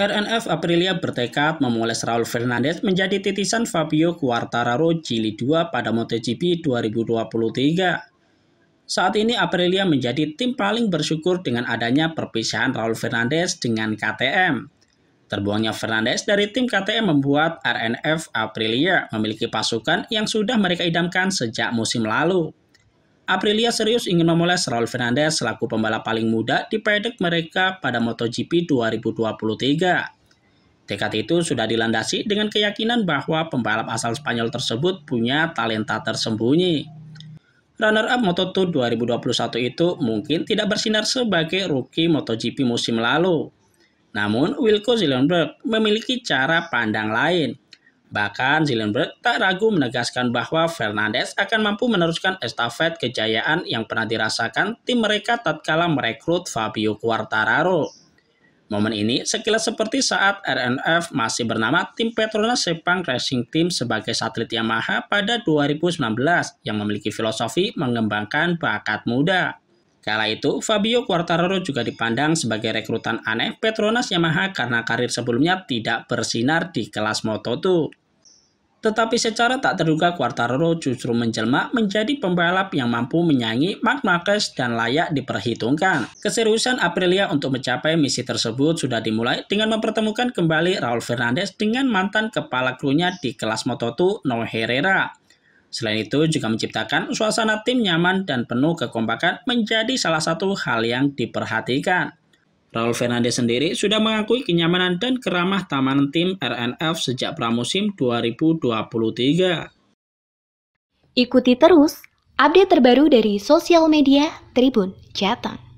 RNF Aprilia bertekad memoles Raul Fernandez menjadi titisan Fabio Quartararo Cili 2 pada MotoGP 2023. Saat ini Aprilia menjadi tim paling bersyukur dengan adanya perpisahan Raul Fernandez dengan KTM. Terbuangnya Fernandez dari tim KTM membuat RNF Aprilia memiliki pasukan yang sudah mereka idamkan sejak musim lalu. Aprilia serius ingin memulai Raul Fernandez selaku pembalap paling muda di pedek mereka pada MotoGP 2023. Tekad itu sudah dilandasi dengan keyakinan bahwa pembalap asal Spanyol tersebut punya talenta tersembunyi. Runner-up Moto2 2021 itu mungkin tidak bersinar sebagai rookie MotoGP musim lalu. Namun, Wilco Zillenberg memiliki cara pandang lain – Bahkan Zillenberg tak ragu menegaskan bahwa Fernandes akan mampu meneruskan estafet kejayaan yang pernah dirasakan tim mereka tatkala merekrut Fabio Quartararo. Momen ini sekilas seperti saat RNF masih bernama tim Petronas Sepang Racing Team sebagai satelit Yamaha pada 2019 yang memiliki filosofi mengembangkan bakat muda. Kala itu, Fabio Quartararo juga dipandang sebagai rekrutan aneh Petronas Yamaha karena karir sebelumnya tidak bersinar di kelas Moto2. Tetapi secara tak terduga Quartararo justru menjelma menjadi pembalap yang mampu menyanyi Mark Marquez dan layak diperhitungkan. Keseriusan Aprilia untuk mencapai misi tersebut sudah dimulai dengan mempertemukan kembali Raul Fernandez dengan mantan kepala krunya di kelas Moto2 Noah Herrera. Selain itu, juga menciptakan suasana tim nyaman dan penuh kekompakan menjadi salah satu hal yang diperhatikan. Raul Fernandez sendiri sudah mengakui kenyamanan dan keramah taman tim RNF sejak pramusim 2023. Ikuti terus update terbaru dari sosial media Tribun Jateng.